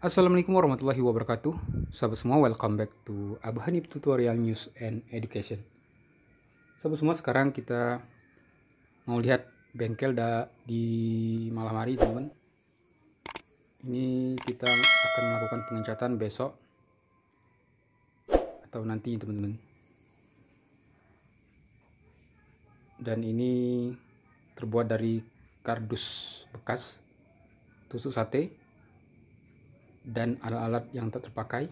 Assalamualaikum warahmatullahi wabarakatuh Sahabat semua welcome back to Abhanib Tutorial News and Education Sahabat semua sekarang kita mau lihat bengkel da di malam hari teman Ini kita akan melakukan pengencatan besok Atau nanti teman-teman Dan ini terbuat dari kardus bekas tusuk sate dan alat-alat yang tak terpakai,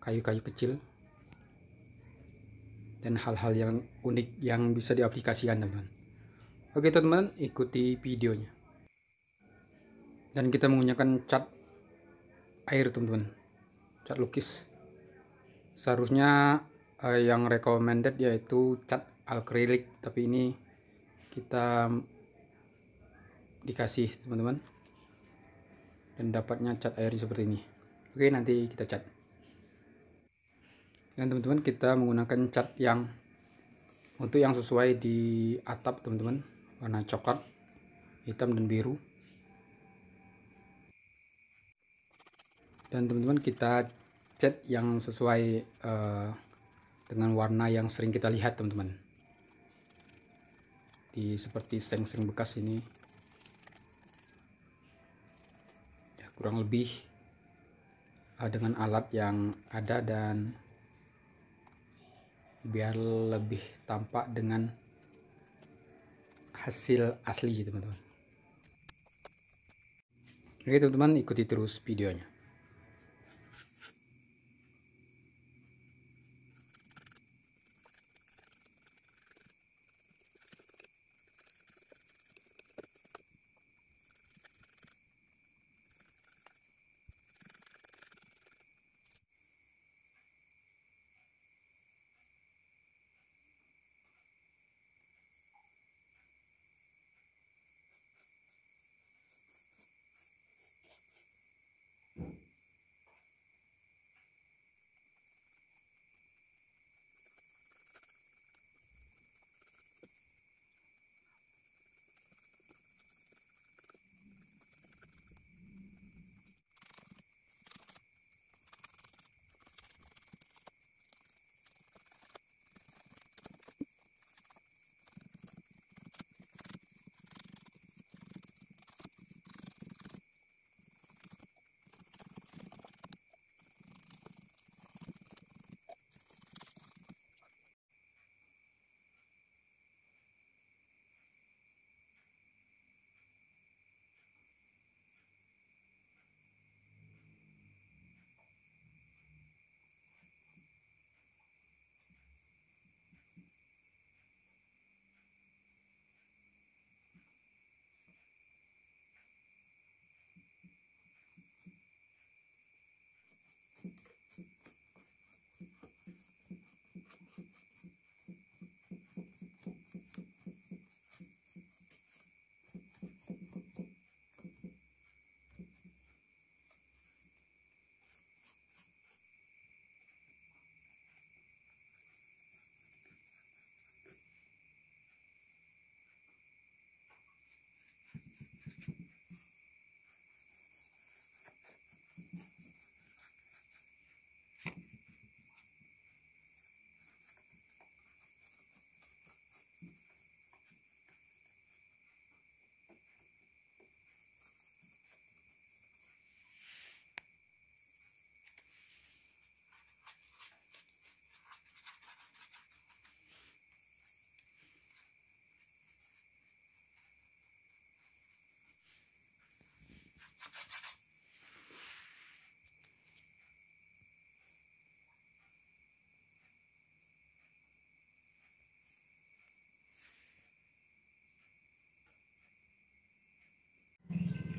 kayu-kayu kecil, dan hal-hal yang unik yang bisa diaplikasikan teman-teman. Oke teman-teman, ikuti videonya. Dan kita menggunakan cat air teman-teman, cat lukis. Seharusnya eh, yang recommended yaitu cat akrilik, tapi ini kita dikasih teman-teman dan dapatnya cat air seperti ini oke nanti kita cat dan teman-teman kita menggunakan cat yang untuk yang sesuai di atap teman-teman warna coklat hitam dan biru dan teman-teman kita cat yang sesuai uh, dengan warna yang sering kita lihat teman-teman di seperti seng-seng bekas ini kurang lebih eh, dengan alat yang ada dan biar lebih tampak dengan hasil asli teman-teman oke teman-teman ikuti terus videonya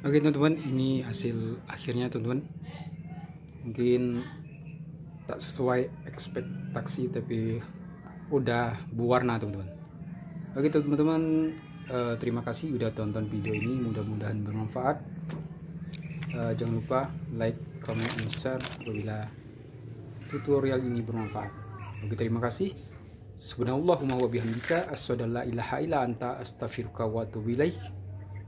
Oke teman-teman, ini hasil akhirnya teman-teman. Mungkin tak sesuai ekspektasi tapi udah berwarna teman-teman. Oke teman-teman, eh, terima kasih udah tonton video ini, mudah-mudahan bermanfaat. Eh, jangan lupa like, comment, and share apabila tutorial ini bermanfaat. Oke terima kasih. Subhanallahumma wa bihamdika asyhadu an la ilaha illa anta astaghfiruka wa atubu ilaik.